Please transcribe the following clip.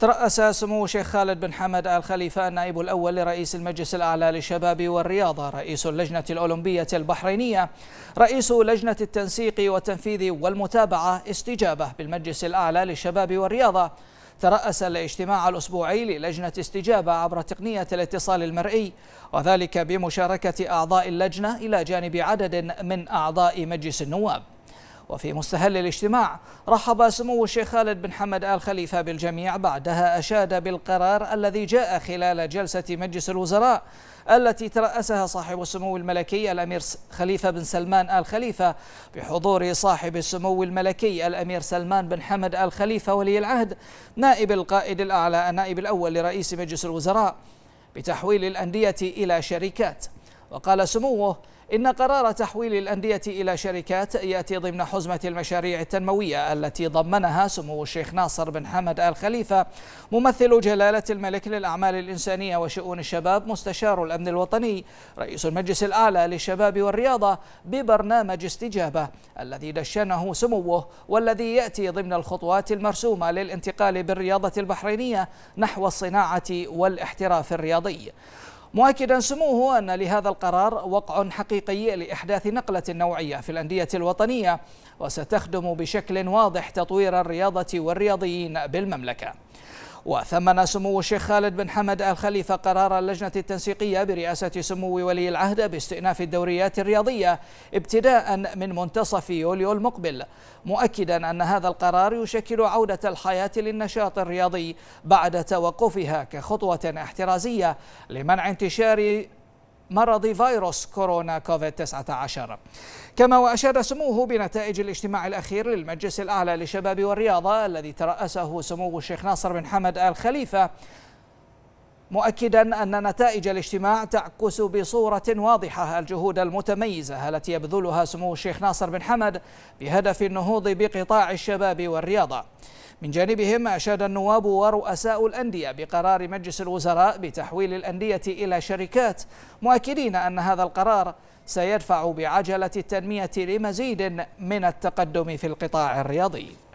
ترأس سمو الشيخ خالد بن حمد آل خليفة النائب الأول لرئيس المجلس الأعلى للشباب والرياضة رئيس اللجنة الأولمبية البحرينية رئيس لجنة التنسيق والتنفيذ والمتابعة استجابة بالمجلس الأعلى للشباب والرياضة ترأس الاجتماع الأسبوعي للجنة استجابة عبر تقنية الاتصال المرئي وذلك بمشاركة أعضاء اللجنة إلى جانب عدد من أعضاء مجلس النواب وفي مستهل الاجتماع رحب سمو الشيخ خالد بن حمد آل خليفة بالجميع بعدها أشاد بالقرار الذي جاء خلال جلسة مجلس الوزراء التي ترأسها صاحب السمو الملكي الأمير خليفة بن سلمان آل خليفة بحضور صاحب السمو الملكي الأمير سلمان بن حمد آل خليفة ولي العهد نائب القائد الأعلى النائب الأول لرئيس مجلس الوزراء بتحويل الأندية إلى شركات وقال سموه إن قرار تحويل الأندية إلى شركات يأتي ضمن حزمة المشاريع التنموية التي ضمنها سمو الشيخ ناصر بن حمد آل خليفة ممثل جلالة الملك للأعمال الإنسانية وشؤون الشباب مستشار الأمن الوطني رئيس المجلس الأعلى للشباب والرياضة ببرنامج استجابة الذي دشنه سموه والذي يأتي ضمن الخطوات المرسومة للانتقال بالرياضة البحرينية نحو الصناعة والاحتراف الرياضي مؤكدا سموه أن لهذا القرار وقع حقيقي لإحداث نقلة نوعية في الأندية الوطنية وستخدم بشكل واضح تطوير الرياضة والرياضيين بالمملكة وثمن سمو الشيخ خالد بن حمد آل خليفة قرار اللجنة التنسيقية برئاسة سمو ولي العهد باستئناف الدوريات الرياضية ابتداء من منتصف يوليو المقبل مؤكدا أن هذا القرار يشكل عودة الحياة للنشاط الرياضي بعد توقفها كخطوة احترازية لمنع انتشار مرض فيروس كورونا كوفيد 19 كما وأشاد سموه بنتائج الاجتماع الأخير للمجلس الأعلى للشباب والرياضة الذي ترأسه سمو الشيخ ناصر بن حمد آل خليفة مؤكدا أن نتائج الاجتماع تعكس بصورة واضحة الجهود المتميزة التي يبذلها سمو الشيخ ناصر بن حمد بهدف النهوض بقطاع الشباب والرياضة من جانبهم أشاد النواب ورؤساء الأندية بقرار مجلس الوزراء بتحويل الأندية إلى شركات مؤكدين أن هذا القرار سيدفع بعجلة التنمية لمزيد من التقدم في القطاع الرياضي